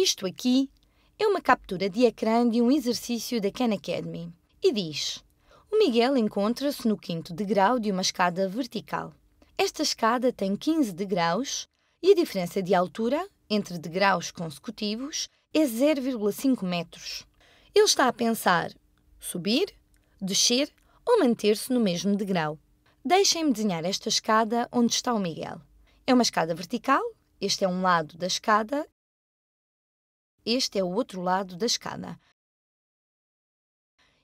Isto aqui é uma captura de ecrã de um exercício da Khan Academy e diz: O Miguel encontra-se no quinto degrau de uma escada vertical. Esta escada tem 15 degraus e a diferença de altura entre degraus consecutivos é 0,5 metros. Ele está a pensar subir, descer ou manter-se no mesmo degrau. Deixem-me desenhar esta escada onde está o Miguel. É uma escada vertical, este é um lado da escada este é o outro lado da escada.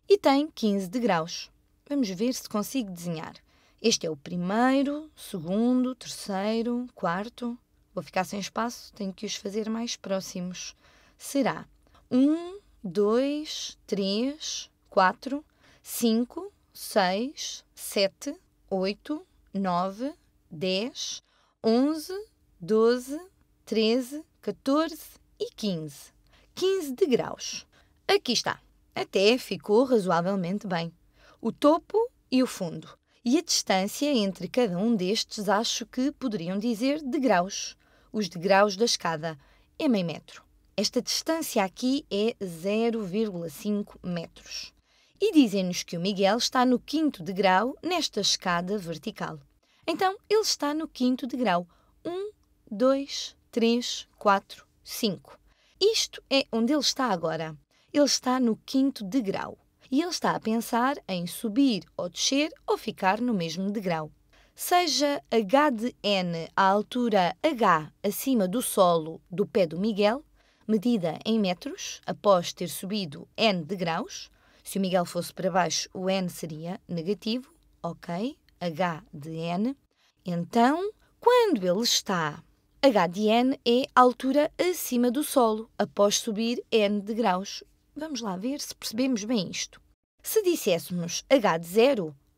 E tem 15 degraus. Vamos ver se consigo desenhar. Este é o primeiro, segundo, terceiro, quarto. Vou ficar sem espaço, tenho que os fazer mais próximos. Será 1, 2, 3, 4, 5, 6, 7, 8, 9, 10, 11, 12, 13, 14 e 15. 15 graus. Aqui está. Até ficou razoavelmente bem. O topo e o fundo. E a distância entre cada um destes acho que poderiam dizer degraus. Os degraus da escada é meio metro. Esta distância aqui é 0,5 metros. E dizem-nos que o Miguel está no quinto degrau nesta escada vertical. Então, ele está no quinto degrau. 1, 2, 3, 4, 5. Isto é onde ele está agora. Ele está no quinto degrau e ele está a pensar em subir ou descer ou ficar no mesmo degrau. Seja H de N a altura H acima do solo do pé do Miguel, medida em metros após ter subido N degraus, se o Miguel fosse para baixo, o N seria negativo, ok? H de N. Então, quando ele está HDN é a altura acima do solo, após subir N de graus. Vamos lá ver se percebemos bem isto. Se dissessemos H de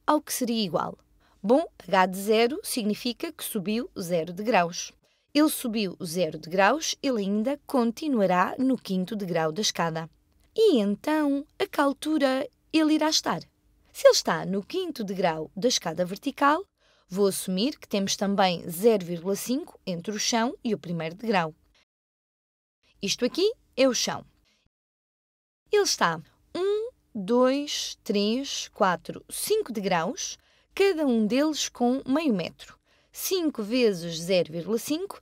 ao que seria igual? Bom, H de significa que subiu 0 graus. Ele subiu 0 graus ele ainda continuará no quinto degrau da escada. E então, a que altura ele irá estar? Se ele está no quinto degrau da escada vertical, Vou assumir que temos também 0,5 entre o chão e o primeiro degrau. Isto aqui é o chão. Ele está 1, 2, 3, 4, 5 degraus, cada um deles com meio metro. 5 vezes 0,5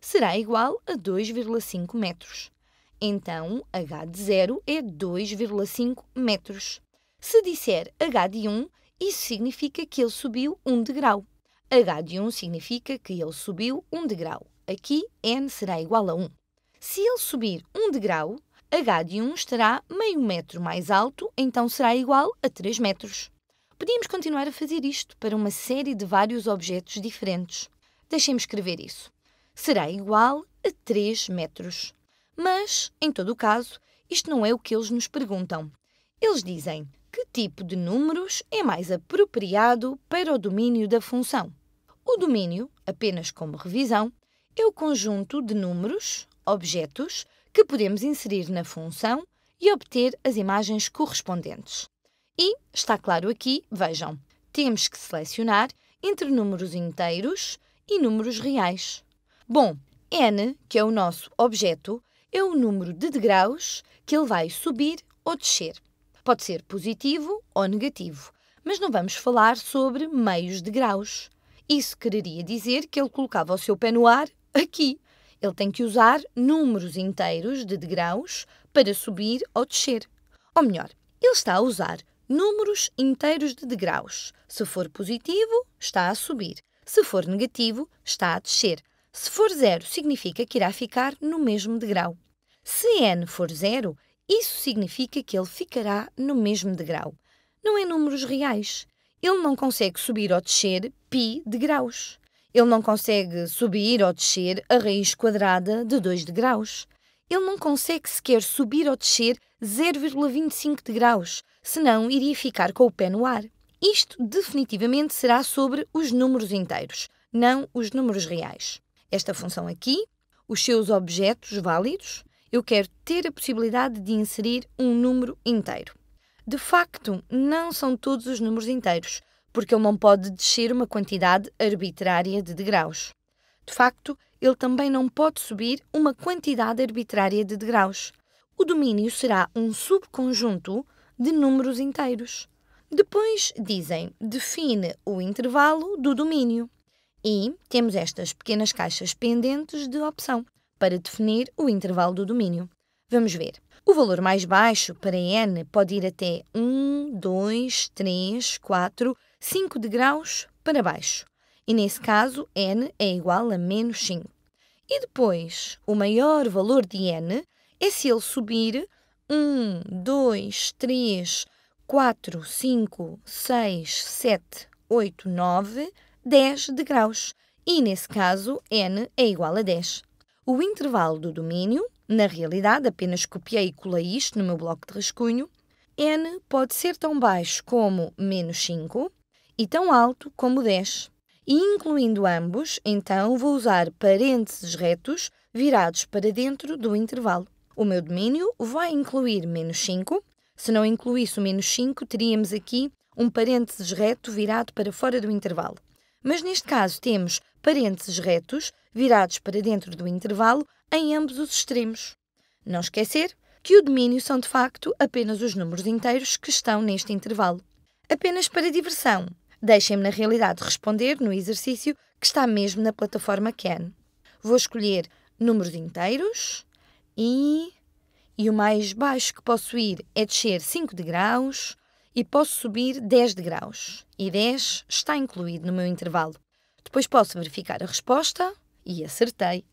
será igual a 2,5 metros. Então, h de 0 é 2,5 metros. Se disser h de 1, isso significa que ele subiu um degrau. H de 1 significa que ele subiu um degrau. Aqui, n será igual a 1. Se ele subir um degrau, h de 1 estará meio metro mais alto, então será igual a 3 metros. Podíamos continuar a fazer isto para uma série de vários objetos diferentes. Deixem-me escrever isso. Será igual a 3 metros. Mas, em todo o caso, isto não é o que eles nos perguntam. Eles dizem que tipo de números é mais apropriado para o domínio da função. O domínio, apenas como revisão, é o conjunto de números, objetos, que podemos inserir na função e obter as imagens correspondentes. E, está claro aqui, vejam, temos que selecionar entre números inteiros e números reais. Bom, n, que é o nosso objeto, é o número de degraus que ele vai subir ou descer. Pode ser positivo ou negativo, mas não vamos falar sobre meios de graus. Isso quereria dizer que ele colocava o seu pé no ar aqui. Ele tem que usar números inteiros de degraus para subir ou descer. Ou melhor, ele está a usar números inteiros de degraus. Se for positivo, está a subir. Se for negativo, está a descer. Se for zero, significa que irá ficar no mesmo degrau. Se n for zero, isso significa que ele ficará no mesmo degrau. Não em é números reais. Ele não consegue subir ou descer π graus. Ele não consegue subir ou descer a raiz quadrada de 2 degraus. Ele não consegue sequer subir ou descer 0,25 degraus, senão iria ficar com o pé no ar. Isto definitivamente será sobre os números inteiros, não os números reais. Esta função aqui, os seus objetos válidos, eu quero ter a possibilidade de inserir um número inteiro. De facto, não são todos os números inteiros, porque ele não pode descer uma quantidade arbitrária de degraus. De facto, ele também não pode subir uma quantidade arbitrária de degraus. O domínio será um subconjunto de números inteiros. Depois dizem, define o intervalo do domínio. E temos estas pequenas caixas pendentes de opção para definir o intervalo do domínio. Vamos ver. O valor mais baixo para n pode ir até 1, 2, 3, 4, 5 degraus para baixo. E nesse caso, n é igual a menos 5. E depois, o maior valor de n é se ele subir 1, 2, 3, 4, 5, 6, 7, 8, 9, 10 degraus. E nesse caso, n é igual a 10. O intervalo do domínio, na realidade apenas copiei e colei isto no meu bloco de rascunho, n pode ser tão baixo como menos 5 e tão alto como 10. E incluindo ambos, então vou usar parênteses retos virados para dentro do intervalo. O meu domínio vai incluir menos 5. Se não incluísse o menos 5, teríamos aqui um parênteses reto virado para fora do intervalo. Mas neste caso temos parênteses retos virados para dentro do intervalo em ambos os extremos. Não esquecer que o domínio são de facto apenas os números inteiros que estão neste intervalo. Apenas para diversão, deixem-me na realidade responder no exercício que está mesmo na plataforma CAN. Vou escolher números inteiros e. E o mais baixo que posso ir é descer 5 degraus e posso subir 10 degraus. E 10 está incluído no meu intervalo. Depois posso verificar a resposta e acertei